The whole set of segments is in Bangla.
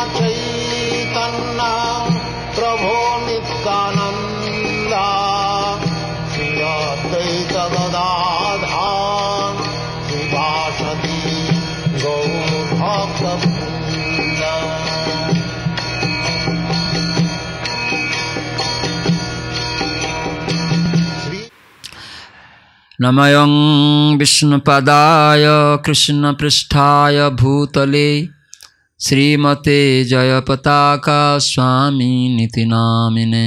चैतन्ना तन्ना प्रभु निकनम् ला श्रीयै नमयं विष्णुपदाय कृष्णपृष्ठाय भूतले শ্রীমতে জয়পতাকা স্বামী নীতিনামিনে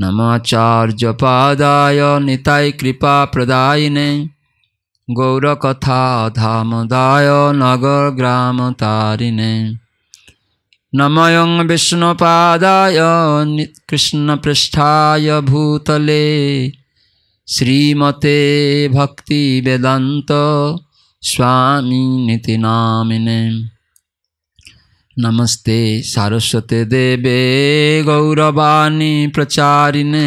নমাচার্যপাদায় নিতাই কৃপা প্রদায়িনে গৌরকথা ধামদায় নগর গ্রাম তারিণে নময়ং বিষ্ণুপাদায় কৃষ্ণপৃষ্ঠায় ভূতলে শ্রীমতে ভক্তি বেদান্ত স্বামী নীতিনামিনে नमस्ते सारस्वते देवे गौरवाणी प्रचारिणे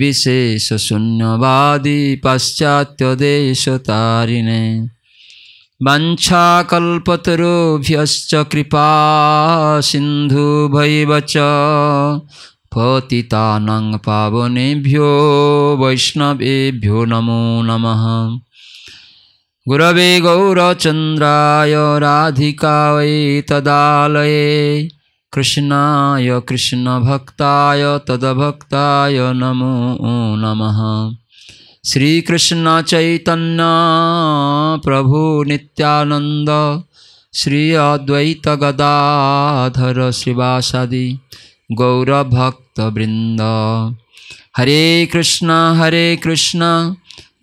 देश तारिणे वञ्छाकल्पतरुभ्यश्च कृपा सिन्धुभैव च पतितानां पावनेभ्यो वैष्णवेभ्यो नमो नमः गुरवे गौरचंद्राय राधिकायै तदालये कृष्णाय कृष्णभक्ताय तदभक्ताय नमो नमः श्रीकृष्णचैतन्या प्रभु नित्यानन्द श्री अद्वैतगदाधर श्रीवासादि गौरभक्तवृन्द हरे कृष्ण हरे कृष्ण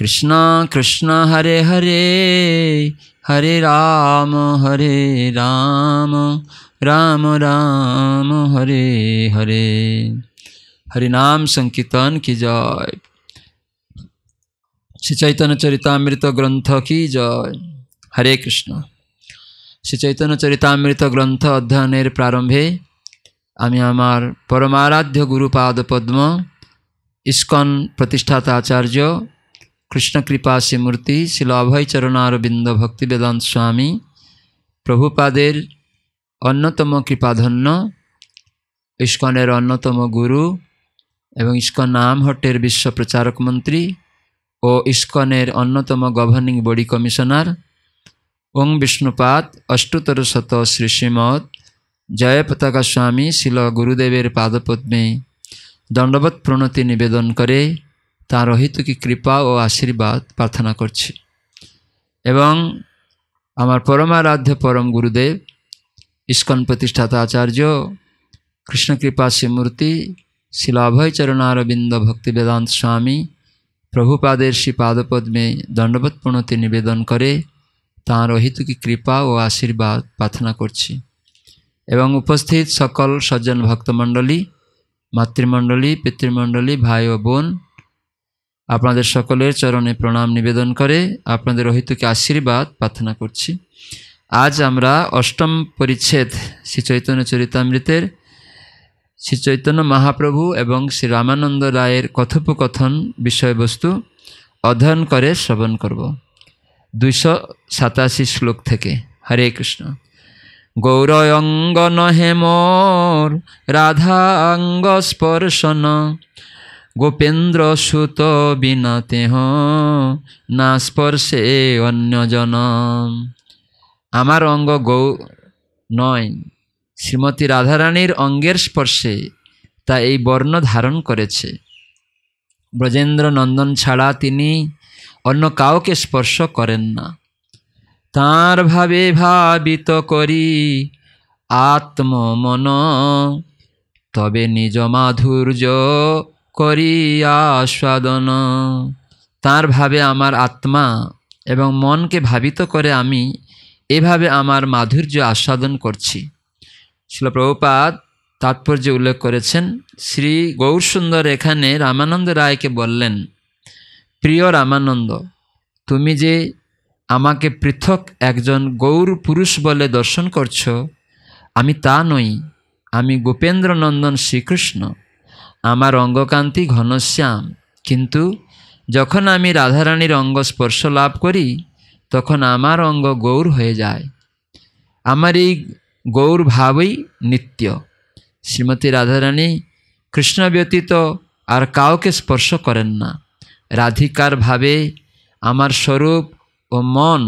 कृष्णा कृष्णा हरे हरे हरे राम हरे राम राम राम हरे हरे हरे नाम संकीर्तन की जय श्री चैतन्य चरितमृत ग्रंथ की जय हरे कृष्ण श्री चैतन्य চরিতামৃত ग्रंथ অধ্যয়নের प्रारम्भे আমি আমার परमाराध्य गुरुपाद पद्म ইস্কন প্রতিষ্ঠাতা আচার্য কৃষ্ণকৃপা শ্রীমূর্তি શ્રી મૂર્તિ શિલ অভয় ভক্তি বেদান্ত স্বামী প্রভুপাদের অন্যতম কৃপাধন্য ইস্কনের অন্যতম গুরু এবং ইস্কন নাম হটের বিশ্ব প্রচারক মন্ত্রী ও ইস্কনের অন্যতম গভর্নিং বডি কমিশনার ওং বিষ্ণুপাত অষ্টুতর শত শ্রী শ্রীমদ জয় পতাকা স্বামী শিল গুরুদেবের পাদপদ্মে দণ্ডবত প্রণতি নিবেদন করে তার অহিতুকি কৃপা ও আশীর্বাদ প্রার্থনা করছি এবং আমার পরমারাধ্য পরম গুরুদেব ইস্কন প্রতিষ্ঠাতা আচার্য কৃষ্ণকৃপা শ্রীমূর্তি শিল অভয়চরণারবিন্দ ভক্তি বেদান্ত স্বামী প্রভুপাদের শ্রী পাদপদ্মে দণ্ডবত প্রণতি নিবেদন করে তাঁর অহিতুকি কৃপা ও আশীর্বাদ প্রার্থনা করছি এবং উপস্থিত সকল সজ্জন ভক্তমণ্ডলী মাতৃমণ্ডলী পিতৃমণ্ডলী ভাই ও বোন আপনাদের সকলের চরণে প্রণাম নিবেদন করে আপনাদের অহিতকে আশীর্বাদ প্রার্থনা করছি আজ আমরা অষ্টম পরিচ্ছেদ শ্রীচৈতন্য চরিতামৃতের শ্রীচৈতন্য মহাপ্রভু এবং শ্রী রামানন্দ রায়ের কথোপকথন বিষয়বস্তু অধ্যয়ন করে শ্রবণ করব দুইশো সাতাশি শ্লোক থেকে হরে কৃষ্ণ গৌরঙ্গ নহে মোর রাধাঙ্গ স্পর্শন গোপেন্দ্র সুত বিনতে না স্পর্শে অন্যজন আমার অঙ্গ গৌ নয় শ্রীমতী রাধারানীর অঙ্গের স্পর্শে তা এই বর্ণ ধারণ করেছে ব্রজেন্দ্র নন্দন ছাড়া তিনি অন্য কাউকে স্পর্শ করেন না তার ভাবে ভাবিত করি আত্ম মন তবে নিজ মাধুর্য করিয়া আস্বাদন তার ভাবে আমার আত্মা এবং মনকে ভাবিত করে আমি এভাবে আমার মাধুর্য আস্বাদন করছি শিলপ্রভুপাত তাৎপর্য উল্লেখ করেছেন শ্রী গৌরসুন্দর এখানে রামানন্দ রায়কে বললেন প্রিয় রামানন্দ তুমি যে আমাকে পৃথক একজন গৌর পুরুষ বলে দর্শন করছ আমি তা নই আমি গোপেন্দ্রনন্দন শ্রীকৃষ্ণ আমার অঙ্গকান্তি ঘনশ্যাম কিন্তু যখন আমি রাধারানীর অঙ্গ স্পর্শ লাভ করি তখন আমার অঙ্গ গৌর হয়ে যায় আমার এই গৌর ভাবই নিত্য শ্রীমতী রাধারানী কৃষ্ণ ব্যতীত আর কাউকে স্পর্শ করেন না রাধিকার ভাবে আমার স্বরূপ ও মন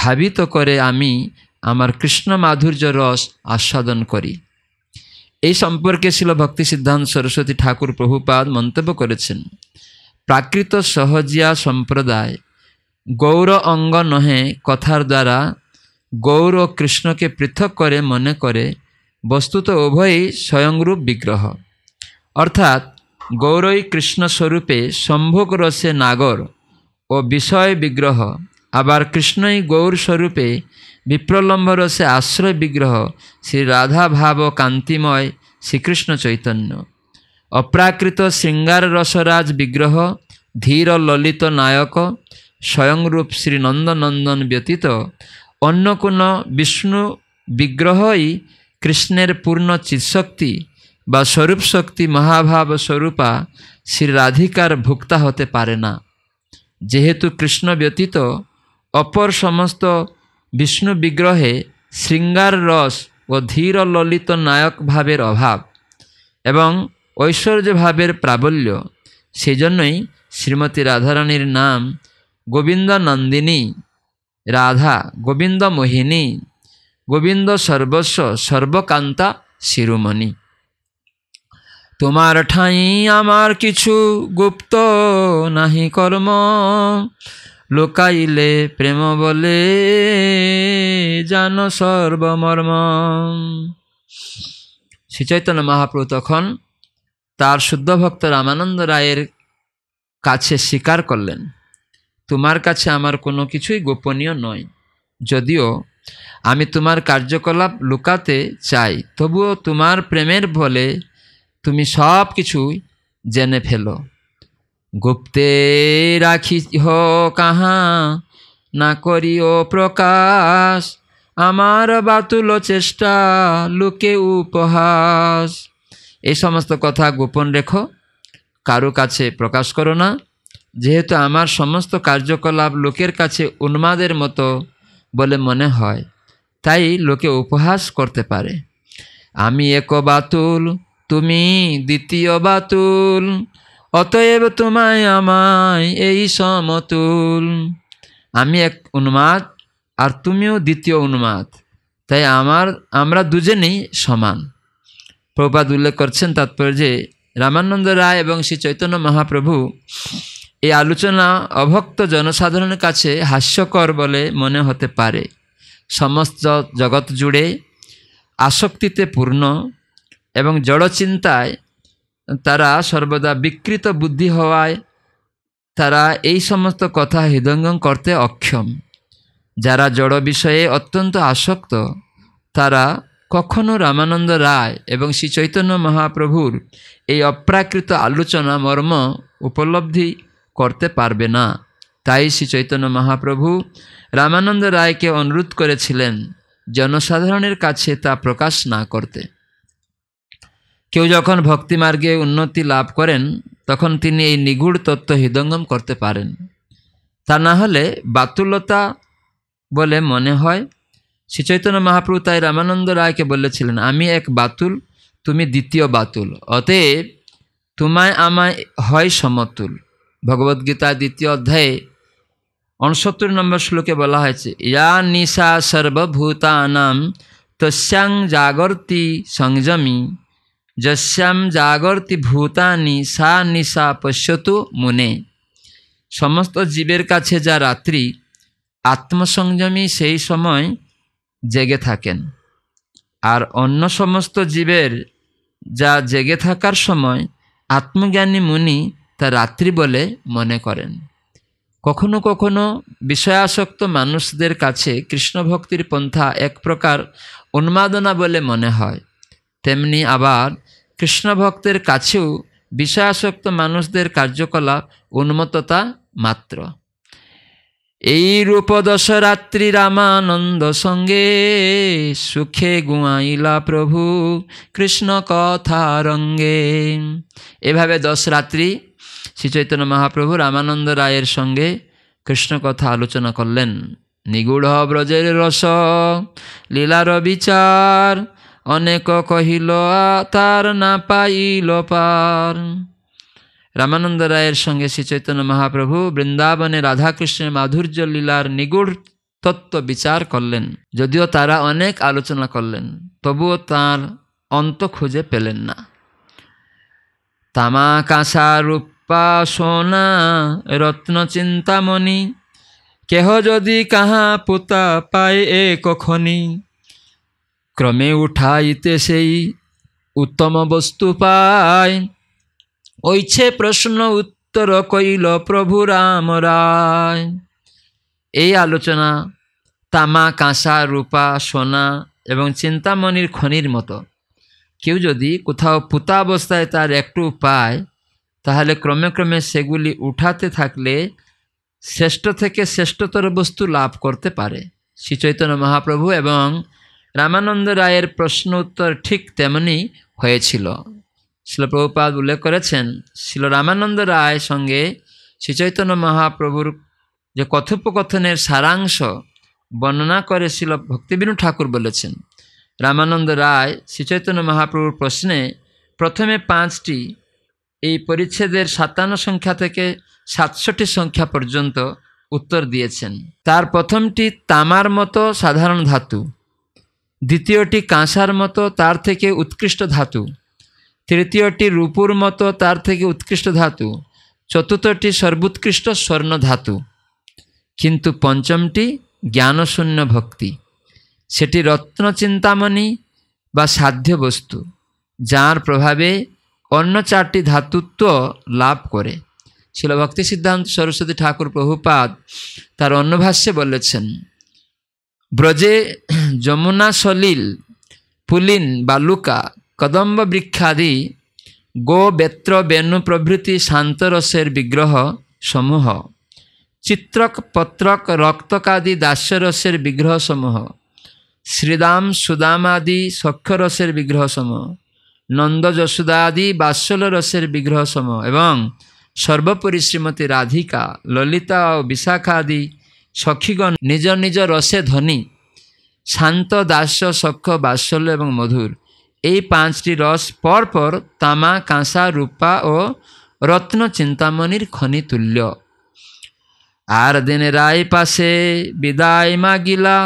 ভাবিত করে আমি আমার কৃষ্ণ মাধুর্য রস আস্বাদন করি এই সম্পর্কে ছিল ভক্তি সিদ্ধান্ত সরস্বতী ঠাকুর প্রভুপাদ মন্তব্য করেছেন প্রাকৃত সহজিয়া সম্প্রদায় গৌর অঙ্গ নহে কথার দ্বারা গৌর ও কৃষ্ণকে পৃথক করে মনে করে বস্তুত উভয়ই স্বয়ংরূপ বিগ্রহ অর্থাৎ গৌরই কৃষ্ণস্বরূপে সম্ভোগ রসে নাগর ও বিষয় বিগ্রহ আবার কৃষ্ণই গৌর স্বরূপে বিপ্রলম্বর সে আশ্রয় বিগ্রহ শ্রী রাধা ভাব কান্তিময় শ্রীকৃষ্ণ চৈতন্য অপ্রাকৃত শৃঙ্গার রসরাজ বিগ্রহ ধীর ললিত নায়ক স্বয়ংরূপ শ্রী নন্দনন্দন ব্যতীত অন্য কোনো বিষ্ণু বিগ্রহই কৃষ্ণের পূর্ণ চিৎশক্তি বা স্বরূপ শক্তি মহাভাব স্বরূপা শ্রী রাধিকার ভুক্তা হতে পারে না যেহেতু কৃষ্ণ ব্যতীত অপর সমস্ত বিষ্ণু বিগ্রহে শৃঙ্গার রস ও ধীর ললিত নায়ক ভাবের অভাব এবং ঐশ্বর্যভাবের প্রাবল্য সেজন্যই শ্রীমতী রাধারানীর নাম গোবিন্দ নন্দিনী রাধা গোবিন্দ মোহিনী গোবিন্দ সর্বস্ব সর্বকান্তা শিরোমণি তোমার ঠাই আমার কিছু গুপ্ত নাহি কর্ম লোকাইলে প্রেম বলে জান সর্বমর্ম শ্রীচৈতন্য মহাপ্রভু তখন তার শুদ্ধ ভক্ত রামানন্দ রায়ের কাছে স্বীকার করলেন তোমার কাছে আমার কোনো কিছুই গোপনীয় নয় যদিও আমি তোমার কার্যকলাপ লুকাতে চাই তবুও তোমার প্রেমের বলে তুমি সব কিছুই জেনে ফেলো গুপ্তে রাখিহ কাহা না করিও প্রকাশ আমার বাতুল চেষ্টা লোকে উপহাস এই সমস্ত কথা গোপন রেখো কারো কাছে প্রকাশ করো না যেহেতু আমার সমস্ত কার্যকলাপ লোকের কাছে উন্মাদের মতো বলে মনে হয় তাই লোকে উপহাস করতে পারে আমি এক বাতুল তুমি দ্বিতীয় বাতুল অতএব তোমায় আমায় এই সমতুল আমি এক উন্মাদ আর তুমিও দ্বিতীয় উন্মাদ তাই আমার আমরা দুজনেই সমান প্রবাদ উল্লেখ করছেন তাৎপর্যে রামানন্দ রায় এবং শ্রী চৈতন্য মহাপ্রভু এই আলোচনা অভক্ত জনসাধারণের কাছে হাস্যকর বলে মনে হতে পারে সমস্ত জগৎ জুড়ে আসক্তিতে পূর্ণ এবং জড়চিন্তায় তারা সর্বদা বিকৃত বুদ্ধি হওয়ায় তারা এই সমস্ত কথা হৃদঙ্গম করতে অক্ষম যারা জড় বিষয়ে অত্যন্ত আসক্ত তারা কখনো রামানন্দ রায় এবং শ্রী চৈতন্য মহাপ্রভুর এই অপ্রাকৃত আলোচনা মর্ম উপলব্ধি করতে পারবে না তাই শ্রী চৈতন্য মহাপ্রভু রামানন্দ রায়কে অনুরোধ করেছিলেন জনসাধারণের কাছে তা প্রকাশ না করতে কেউ যখন ভক্তিমার্গে উন্নতি লাভ করেন তখন তিনি এই নিগুড় তত্ত্ব হৃদঙ্গম করতে পারেন তা না হলে বাতুলতা বলে মনে হয় শ্রীচৈতন্য মহাপ্রভু তাই রামানন্দ রায়কে বলেছিলেন আমি এক বাতুল তুমি দ্বিতীয় বাতুল অতএব তোমায় আমায় হয় সমতুল ভগবদ্গীতা দ্বিতীয় অধ্যায়ে অনসত্তর নম্বর শ্লোকে বলা হয়েছে ইয়া নিশা সর্বভূতানাম তস্যাং জাগর্তি সংযমী যশ্যাম জাগর্তি ভূতানি সা নিশা পশ্যতু মুনে সমস্ত জীবের কাছে যা রাত্রি আত্মসংযমী সেই সময় জেগে থাকেন আর অন্য সমস্ত জীবের যা জেগে থাকার সময় আত্মজ্ঞানী মুনি তা রাত্রি বলে মনে করেন কখনো কখনো বিষয়াসক্ত মানুষদের কাছে কৃষ্ণ ভক্তির পন্থা এক প্রকার উন্মাদনা বলে মনে হয় তেমনি আবার কৃষ্ণভক্তের কাছেও বিষয়াসক্ত মানুষদের কার্যকলাপ উন্মত্ততা মাত্র এই রূপ দশরাত্রি রামানন্দ সঙ্গে সুখে গুয়াইলা প্রভু কৃষ্ণ কথা রঙ্গে এভাবে দশ রাত্রি শ্রীচৈতন্য মহাপ্রভু রামানন্দ রায়ের সঙ্গে কৃষ্ণ কথা আলোচনা করলেন নিগুঢ় ব্রজের রস লীলার বিচার অনেক কহিল তার না পাইল পার রামানন্দ রায়ের সঙ্গে শ্রী চৈতন্য মহাপ্রভু বৃন্দাবনে রাধাকৃষ্ণের মাধুর্য লীলার নিগুড় তত্ত্ব বিচার করলেন যদিও তারা অনেক আলোচনা করলেন তবুও তার অন্ত খুঁজে পেলেন না তামা কাঁসা রূপা সোনা রত্ন চিন্তামণি কেহ যদি কাহা পুতা পায় এ কখনই ক্রমে উঠাইতে সেই উত্তম বস্তু পায় ঐছে প্রশ্ন উত্তর কইল প্রভু রাম রায় এই আলোচনা তামা কাঁসা রূপা সোনা এবং চিন্তামণির খনির মতো কেউ যদি কোথাও পুতা অবস্থায় তার একটু পায় তাহলে ক্রমে ক্রমে সেগুলি উঠাতে থাকলে শ্রেষ্ঠ থেকে শ্রেষ্ঠতর বস্তু লাভ করতে পারে শ্রীচৈতন্য মহাপ্রভু এবং রামানন্দ রায়ের প্রশ্ন উত্তর ঠিক তেমনি হয়েছিল শিলপ্রভুপাদ উল্লেখ করেছেন শিল রামানন্দ রায় সঙ্গে শ্রীচৈতন্য মহাপ্রভুর যে কথোপকথনের সারাংশ বর্ণনা করে শিল ভক্তিবিনু ঠাকুর বলেছেন রামানন্দ রায় শ্রীচৈতন্য মহাপ্রভুর প্রশ্নে প্রথমে পাঁচটি এই পরিচ্ছেদের সাতান্ন সংখ্যা থেকে সাতষট্টি সংখ্যা পর্যন্ত উত্তর দিয়েছেন তার প্রথমটি তামার মতো সাধারণ ধাতু দ্বিতীয়টি কাঁসার মতো তার থেকে উৎকৃষ্ট ধাতু তৃতীয়টি রূপুর মতো তার থেকে উৎকৃষ্ট ধাতু চতুর্থটি সর্বোৎকৃষ্ট স্বর্ণ ধাতু কিন্তু পঞ্চমটি জ্ঞানশূন্য ভক্তি সেটি রত্ন চিন্তামণি বা সাধ্য বস্তু যার প্রভাবে অন্য চারটি ধাতুত্ব লাভ করে ছিল ভক্তি সিদ্ধান্ত সরস্বতী ঠাকুর প্রভুপাদ তার অন্নভাষ্যে বলেছেন ব্রজে যমুনা সলিল পুলিন বালুকা কদম্ব বৃক্ষাদি গো বেত্র বেণু প্রভৃতি শান্তরসের বিগ্রহ সমূহ চিত্রক পত্রক রক্তকাদি দাস্যরসের বিগ্রহ সমূহ শ্রীদাম সুদামাদি সক্ষরসের বিগ্রহ সমূহ নন্দ আদি বাৎসল রসের বিগ্রহ সমূহ এবং সর্বোপরি শ্রীমতী রাধিকা ললিতা ও বিশাখা আদি সখীগণ নিজ নিজ রসে ধনী শান্ত দাস সখ বাৎসল্য এবং মধুর এই পাঁচটি রস পর পর তামা কাঁসা রূপা ও রত্ন চিন্তামণির খনি তুল্য আর দিন রায় পাশে বিদায় মাগিলা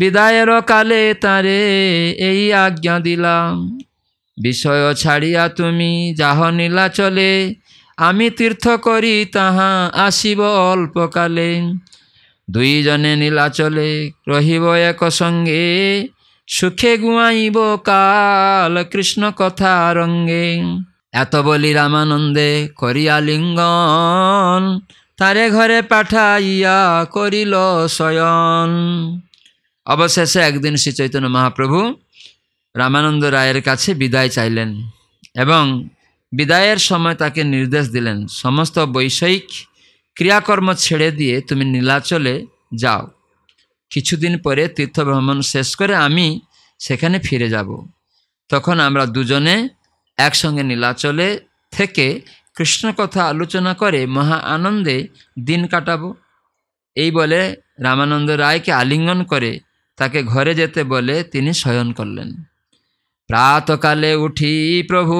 বিদায়ের কালে তারে এই আজ্ঞা দিলাম বিষয় ছাড়িয়া তুমি যাহ নীলা চলে আমি তীর্থ করি তাহা আসিব অল্পকালে দুইজনে নীলাচলে রহিব এক সঙ্গে সুখে গুয়াইব কাল কৃষ্ণ কথা রঙ্গে এত বলি রামানন্দে করিয়া লিঙ্গন তারে ঘরে পাঠাইয়া করিল শয়ন অবশেষে একদিন শ্রী চৈতন্য মহাপ্রভু রামানন্দ রায়ের কাছে বিদায় চাইলেন এবং বিদায়ের সময় তাকে নির্দেশ দিলেন সমস্ত বৈষয়িক ক্রিয়াকর্ম ছেড়ে দিয়ে তুমি নীলাচলে যাও কিছুদিন পরে তীর্থ ভ্রমণ শেষ করে আমি সেখানে ফিরে যাব তখন আমরা দুজনে একসঙ্গে নীলাচলে থেকে কৃষ্ণ কথা আলোচনা করে মহা আনন্দে দিন কাটাবো এই বলে রামানন্দ রায়কে আলিঙ্গন করে তাকে ঘরে যেতে বলে তিনি শয়ন করলেন প্রাতকালে উঠি প্রভু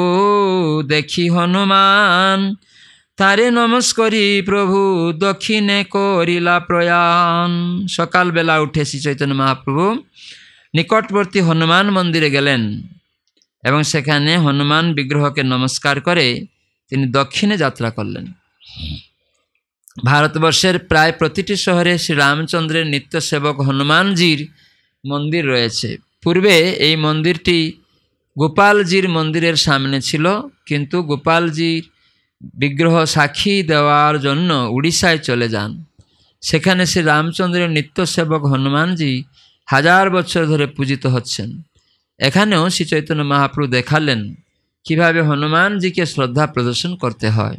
দেখি হনুমান তারে নমস্করি প্রভু দক্ষিণে করিলা প্রয়াণ সকালবেলা উঠে শ্রী চৈতন্য মহাপ্রভু নিকটবর্তী হনুমান মন্দিরে গেলেন এবং সেখানে হনুমান বিগ্রহকে নমস্কার করে তিনি দক্ষিণে যাত্রা করলেন ভারতবর্ষের প্রায় প্রতিটি শহরে শ্রীরামচন্দ্রের নিত্য সেবক হনুমানজির মন্দির রয়েছে পূর্বে এই মন্দিরটি গোপালজির মন্দিরের সামনে ছিল কিন্তু গোপালজির বিগ্রহ সাক্ষী দেওয়ার জন্য উড়িষ্যায় চলে যান সেখানে শ্রী রামচন্দ্রের নিত্য সেবক হনুমানজি হাজার বছর ধরে পূজিত হচ্ছেন এখানেও শ্রী চৈতন্য মহাপ্রভু দেখালেন কিভাবে হনুমানজিকে শ্রদ্ধা প্রদর্শন করতে হয়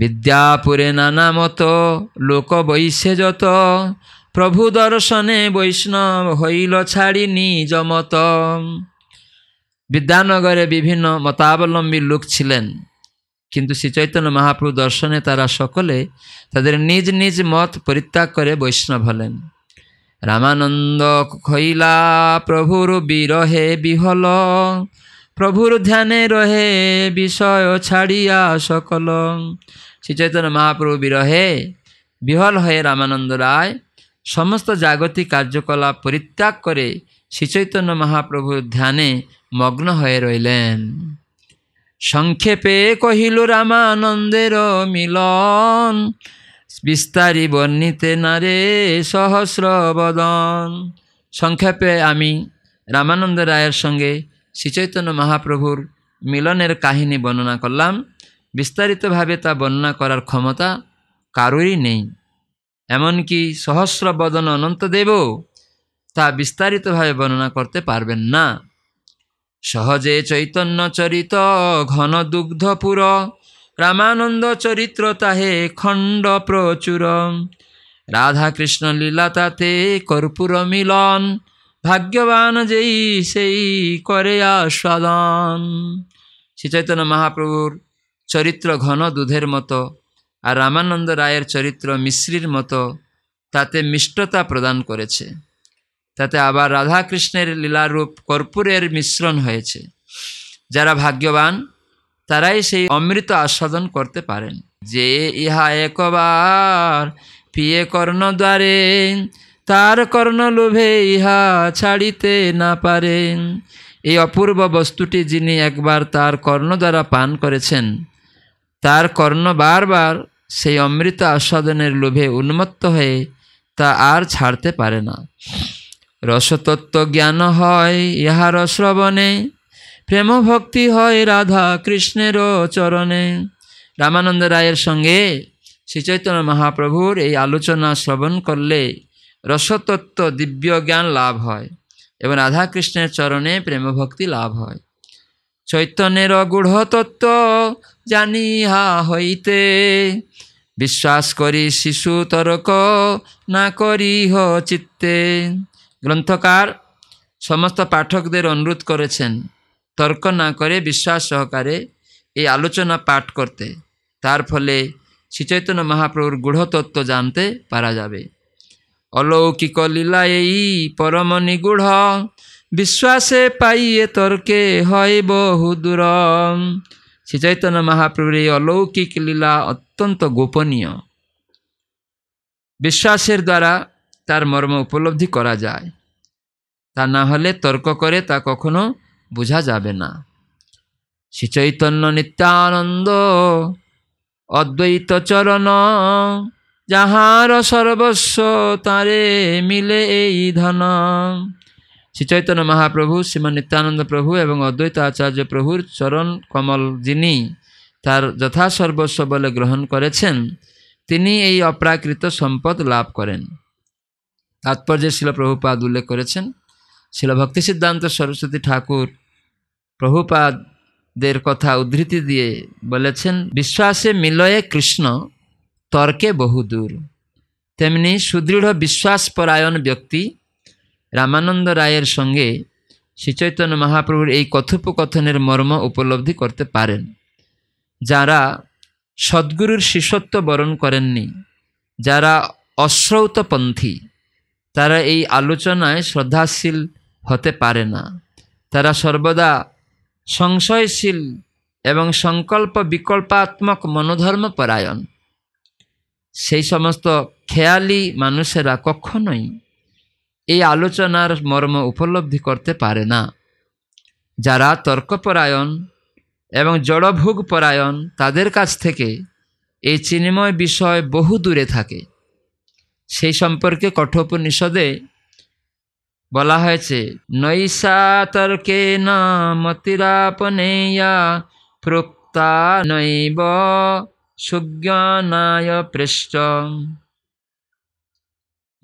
বিদ্যাপুরে নানা মতো লোক বৈশে যত প্রভু দর্শনে বৈষ্ণব হইল ছাড়ি নিজ মত বিদ্যানগরে বিভিন্ন মতাবলম্বী লোক ছিলেন কিন্তু শ্রীচৈতন্য মহাপ্রভু দর্শনে তারা সকলে তাদের নিজ নিজ মত পরিত্যাগ করে বৈষ্ণব হলেন রামানন্দ খইলা প্রভুর বিরহে বিহল প্রভুর ধ্যানে রহে বিষয় ছাড়িয়া সকল শ্রীচৈতন্য মহাপ্রভু বিরহে বিহল হয়ে রামানন্দ রায় সমস্ত জাগতিক কার্যকলাপ পরিত্যাগ করে শ্রীচৈতন্য মহাপ্রভুর ধ্যানে মগ্ন হয়ে রইলেন সংক্ষেপে কহিল রামানন্দের মিলন বিস্তারি বর্ণিতে নারে সহস্র বদন সংক্ষেপে আমি রামানন্দ রায়ের সঙ্গে শ্রীচৈতন্য মহাপ্রভুর মিলনের কাহিনী বর্ণনা করলাম বিস্তারিতভাবে তা বর্ণনা করার ক্ষমতা কারোরই নেই এমনকি সহস্র বদন অনন্তদেবও তা বিস্তারিতভাবে বর্ণনা করতে পারবেন না সহজে চৈতন্য চরিত ঘন দুগ্ধপুর রামানন্দ চরিত্র তাহে খণ্ড প্রচুর কৃষ্ণ লীলা তাতে কর্পূর মিলন ভাগ্যবান যেই সেই করে আস্বাদন শ্রীচৈতন্য মহাপ্রভুর চরিত্র ঘন দুধের মতো আর রামানন্দ রায়ের চরিত্র মিশ্রির মতো তাতে মিষ্টতা প্রদান করেছে তাতে আবার রাধাকৃষ্ণের লীলারূপ কর্পূরের মিশ্রণ হয়েছে যারা ভাগ্যবান তারাই সেই অমৃত আস্বাদন করতে পারেন যে ইহা একবার পিয়ে কর্ণ দ্বারে তার কর্ণ লোভে ইহা ছাড়িতে না পারেন এই অপূর্ব বস্তুটি যিনি একবার তার কর্ণ দ্বারা পান করেছেন তার কর্ণ বারবার সেই অমৃত আস্বাদনের লোভে উন্মত্ত হয়ে তা আর ছাড়তে পারে না রসতত্ত্ব জ্ঞান হয় ইহার শ্রবণে প্রেম ভক্তি হয় রাধা কৃষ্ণের চরণে রামানন্দ রায়ের সঙ্গে শ্রীচৈতন্য মহাপ্রভুর এই আলোচনা শ্রবণ করলে রসতত্ত্ব দিব্য জ্ঞান লাভ হয় এবং রাধা কৃষ্ণের চরণে প্রেমভক্তি লাভ হয় চৈতন্যের গূঢ়তত্ত্ব জানি হা হইতে বিশ্বাস করি শিশু তর্ক না করি হ চিত্তে গ্রন্থকার সমস্ত পাঠকদের অনুরোধ করেছেন তর্ক না করে বিশ্বাস সহকারে এই আলোচনা পাঠ করতে তার ফলে শ্রীচৈতন্য মহাপ্রভুর গূঢ়তত্ত্ব জানতে পারা যাবে অলৌকিক লীলা এই পরম নিগূঢ় বিশ্বাসে পাইয়ে তর্কে হয় বহু দূর শ্রীচৈতন্য মহাপ্রভুর এই অলৌকিক লীলা অত্যন্ত গোপনীয় বিশ্বাসের দ্বারা তার মর্ম উপলব্ধি করা যায় তা না হলে তর্ক করে তা কখনো বোঝা যাবে না শ্রীচৈতন্য নিত্যানন্দ অদ্বৈত চরণ যাহার সর্বস্ব তারে মিলে এই ধন শ্রীচৈতন্য মহাপ্রভু শ্রীমান নিত্যানন্দ প্রভু এবং অদ্বৈত আচার্য প্রভুর চরণ কমল যিনি তার যথা সর্বস্ব বলে গ্রহণ করেছেন তিনি এই অপ্রাকৃত সম্পদ লাভ করেন তাৎপর্য শিল প্রভুপাদ উল্লেখ করেছেন শিল ভক্তি সিদ্ধান্ত সরস্বতী ঠাকুর প্রভুপাদের কথা উদ্ধৃতি দিয়ে বলেছেন বিশ্বাসে মিলয়ে কৃষ্ণ তর্কে বহুদূর তেমনি সুদৃঢ় বিশ্বাসপরায়ণ ব্যক্তি রামানন্দ রায়ের সঙ্গে শ্রীচৈতন্য মহাপ্রভুর এই কথোপকথনের মর্ম উপলব্ধি করতে পারেন যারা সদ্গুরুর শিষ্যত্ব বরণ করেননি যারা অশ্রৌতপন্থী তারা এই আলোচনায় শ্রদ্ধাশীল হতে পারে না তারা সর্বদা সংশয়শীল এবং সংকল্প বিকল্পাত্মক মনোধর্ম পরায়ণ সেই সমস্ত খেয়ালি মানুষেরা কখনোই এই আলোচনার মর্ম উপলব্ধি করতে পারে না যারা তর্কপরায়ণ এবং জড়ভোগ পরায়ণ তাদের কাছ থেকে এই চিন্ময় বিষয় বহু দূরে থাকে সেই সম্পর্কে কঠোপনিষদে বলা হয়েছে নৈসা তর্কে না মতিরাপনেয়া প্রোক্তা নৈব সুজ্ঞানায় পৃষ্ট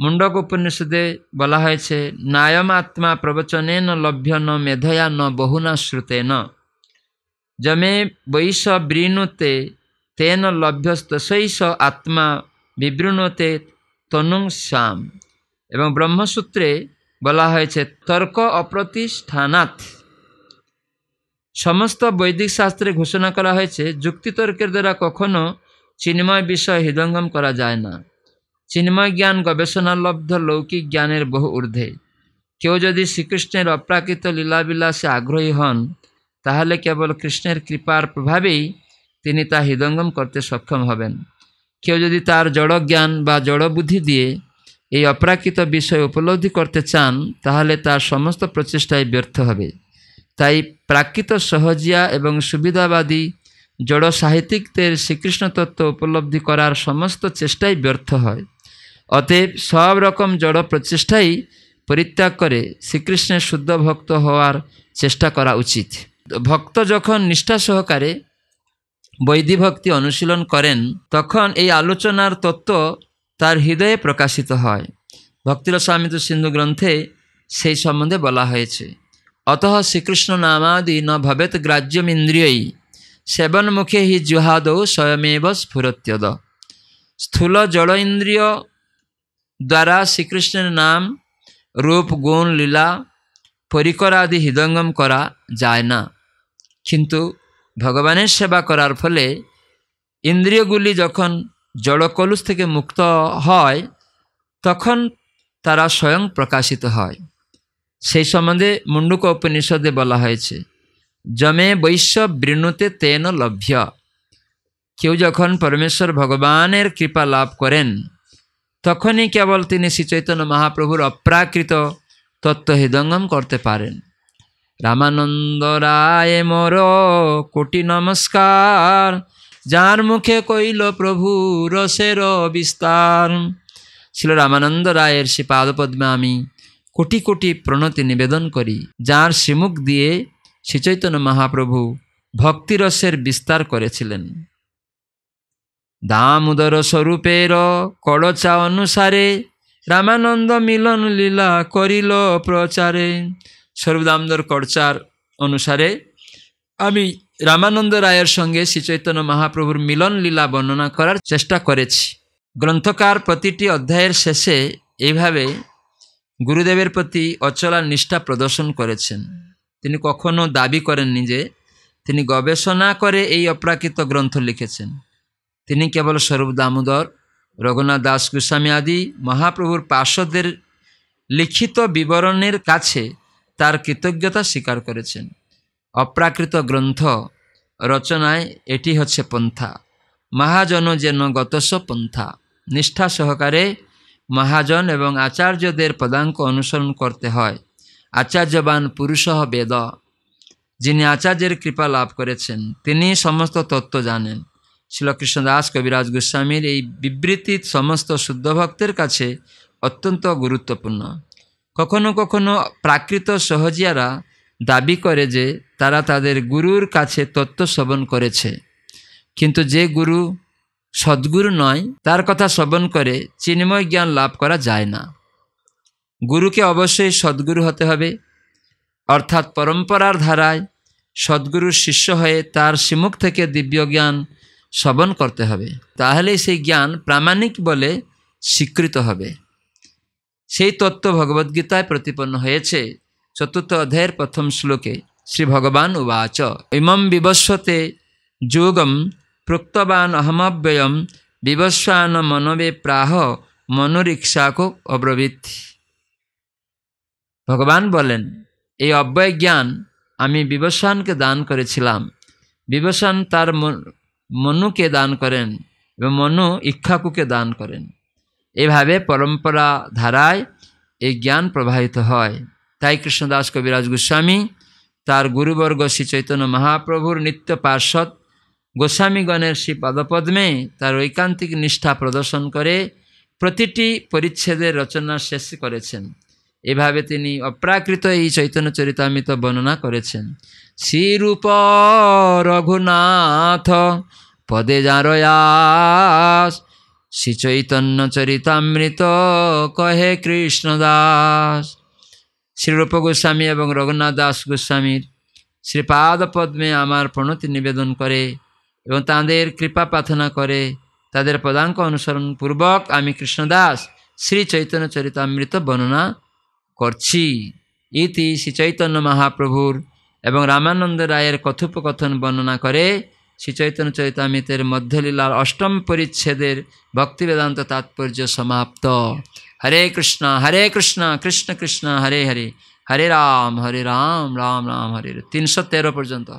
মুন্ডক উপনিষদে বলা হয়েছে নায়ম আত্মা প্রবচনে ন লভ্য ন মেধয়া ন বহুনা শ্রুতে ন যমে বৈষ বৃণুতে তেন লভ্যস্তসৈষ আত্মা বিবৃণুতে তনুং শ্যাম এবং ব্রহ্মসূত্রে বলা হয়েছে তর্ক অপ্রতিষ্ঠানাথ সমস্ত বৈদিক শাস্ত্রে ঘোষণা করা হয়েছে যুক্তিতর্কের দ্বারা কখনও চিন্ময় বিষয় হৃদঙ্গম করা যায় না চিন্ময় জ্ঞান গবেষণালব্ধ লৌকিক জ্ঞানের বহু ঊর্ধ্বে কেউ যদি শ্রীকৃষ্ণের অপ্রাকৃত লীলাবিলাসে আগ্রহী হন তাহলে কেবল কৃষ্ণের কৃপার প্রভাবেই তিনি তা হৃদঙ্গম করতে সক্ষম হবেন কেউ যদি তার জড় জ্ঞান বা জড় বুদ্ধি দিয়ে এই অপ্রাকৃত বিষয় উপলব্ধি করতে চান তাহলে তার সমস্ত প্রচেষ্টায় ব্যর্থ হবে তাই প্রাকৃত সহজিয়া এবং সুবিধাবাদী জড় সাহিত্যিকদের শ্রীকৃষ্ণ তত্ত্ব উপলব্ধি করার সমস্ত চেষ্টাই ব্যর্থ হয় অতএব সব রকম জড় প্রচেষ্টাই পরিত্যাগ করে শ্রীকৃষ্ণের শুদ্ধ ভক্ত হওয়ার চেষ্টা করা উচিত ভক্ত যখন নিষ্ঠা সহকারে বৈদিভক্তি অনুশীলন করেন তখন এই আলোচনার তত্ত্ব তার হৃদয়ে প্রকাশিত হয় ভক্তিরসামিত সিন্ধু গ্রন্থে সেই সম্বন্ধে বলা হয়েছে অত শ্রীকৃষ্ণ নামাদি ন ভবেত গ্রাহ্যম ইন্দ্রিয়ই সেবন মুখে হি জুহাদৌ স্বয়মেব স্ফুরত্যদ স্থূল জল ইন্দ্রিয় দ্বারা শ্রীকৃষ্ণের নাম রূপ গুণ লীলা আদি হৃদঙ্গম করা যায় না কিন্তু ভগবানের সেবা করার ফলে ইন্দ্রিয়গুলি যখন জড়কলুষ থেকে মুক্ত হয় তখন তারা স্বয়ং প্রকাশিত হয় সেই সম্বন্ধে মুন্ডুক উপনিষদে বলা হয়েছে জমে বৈশ্য বৃণুতে তেন লভ্য কেউ যখন পরমেশ্বর ভগবানের কৃপা লাভ করেন তখনই কেবল তিনি শ্রীচৈতন্য মহাপ্রভুর অপ্রাকৃত তত্ত্ব হৃদঙ্গম করতে পারেন রামানন্দ রায় মর কোটি নমস্কার যার মুখে কইল প্রভু রসের বিস্তার ছিল রামানন্দ রায়ের সে পাদপদ্মে আমি কোটি কোটি প্রণতি নিবেদন করি যার শ্রীমুখ দিয়ে শ্রীচৈতন্য মহাপ্রভু ভক্তিরসের বিস্তার করেছিলেন দামোদর স্বরূপের কড়চা অনুসারে রামানন্দ মিলন লীলা করিল প্রচারে সর্বদামদর কর্চার অনুসারে আমি রামানন্দ রায়ের সঙ্গে শ্রীচৈতন্য মহাপ্রভুর মিলন লীলা বর্ণনা করার চেষ্টা করেছি গ্রন্থকার প্রতিটি অধ্যায়ের শেষে এইভাবে গুরুদেবের প্রতি অচলার নিষ্ঠা প্রদর্শন করেছেন তিনি কখনো দাবি করেননি যে তিনি গবেষণা করে এই অপ্রাকৃত গ্রন্থ লিখেছেন তিনি কেবল স্বরূপ দামোদর রঘুনাথ দাস গোস্বামী আদি মহাপ্রভুর পার্শ্বদের লিখিত বিবরণের কাছে তার কৃতজ্ঞতা স্বীকার করেছেন অপ্রাকৃত গ্রন্থ রচনায় এটি হচ্ছে পন্থা মহাজন যেন গতস্ব পন্থা নিষ্ঠা সহকারে মহাজন এবং আচার্যদের পদাঙ্ক অনুসরণ করতে হয় আচার্যবান পুরুষ বেদ যিনি আচার্যের কৃপা লাভ করেছেন তিনি সমস্ত তত্ত্ব জানেন শিলকৃষ্ণ দাস কবিরাজ গোস্বামীর এই বিবৃতি সমস্ত শুদ্ধ ভক্তের কাছে অত্যন্ত গুরুত্বপূর্ণ কখনো কখনো প্রাকৃত সহজিয়ারা দাবি করে যে তারা তাদের গুরুর কাছে তত্ত্ব শ্রবণ করেছে কিন্তু যে গুরু সদ্গুরু নয় তার কথা শ্রবণ করে চিন্ময় জ্ঞান লাভ করা যায় না গুরুকে অবশ্যই সদ্গুরু হতে হবে অর্থাৎ পরম্পরার ধারায় সদ্গুরুর শিষ্য হয়ে তার সিমুখ থেকে দিব্য জ্ঞান শ্রবণ করতে হবে তাহলে সেই জ্ঞান প্রামাণিক বলে স্বীকৃত হবে সেই তত্ত্ব ভগবদ্গীতায় প্রতিপন্ন হয়েছে চতুর্থ অধ্যায়ের প্রথম শ্লোকে শ্রী ভগবান উবাচ ইমম বিবস্বতে যোগম প্রক্তবান অহমব্যয়ম বিবস্বান মনবে প্রাহ মনোরিক্সাকো অব্রবীত ভগবান বলেন এই অব্যয় জ্ঞান আমি বিবসানকে দান করেছিলাম বিবসান তার মনুকে দান করেন এবং মনু ইক্ষাকুকে দান করেন এভাবে পরম্পরা ধারায় এই জ্ঞান প্রবাহিত হয় তাই কৃষ্ণদাস কবিরাজ গোস্বামী তার গুরুবর্গ শ্রী চৈতন্য মহাপ্রভুর নিত্য পার্শ্বদ গোস্বামীগণের শ্রী পদপদ্মে তার ঐকান্তিক নিষ্ঠা প্রদর্শন করে প্রতিটি পরিচ্ছেদের রচনা শেষ করেছেন এভাবে তিনি অপ্রাকৃত এই চৈতন্য চরিতামিত বর্ণনা করেছেন শ্রীরূপ রঘুনাথ পদে যারয়াস শ্রীচৈতন্য চরিতামৃত কহে কৃষ্ণদাস শ্রীরূপ গোস্বামী এবং রঘুনাথ দাস গোস্বামীর শ্রীপাদ পদ্মে আমার প্রণতি নিবেদন করে এবং তাঁদের কৃপা প্রার্থনা করে তাদের পদাঙ্ক অনুসরণ পূর্বক আমি কৃষ্ণদাস শ্রী চৈতন্য চরিতামৃত বর্ণনা করছি ইতি শ্রী চৈতন্য মহাপ্রভুর এবং রামানন্দ রায়ের কথোপকথন বর্ণনা করে শ্রী শ্রীচৈতন্য চৈতামিতের মধ্যলীলার অষ্টম পরিচ্ছেদের ভক্তিবেদান্ত তাৎপর্য সমাপ্ত হরে কৃষ্ণ হরে কৃষ্ণ কৃষ্ণ কৃষ্ণ হরে হরে হরে রাম হরে রাম রাম রাম হরে তিনশো তেরো পর্যন্ত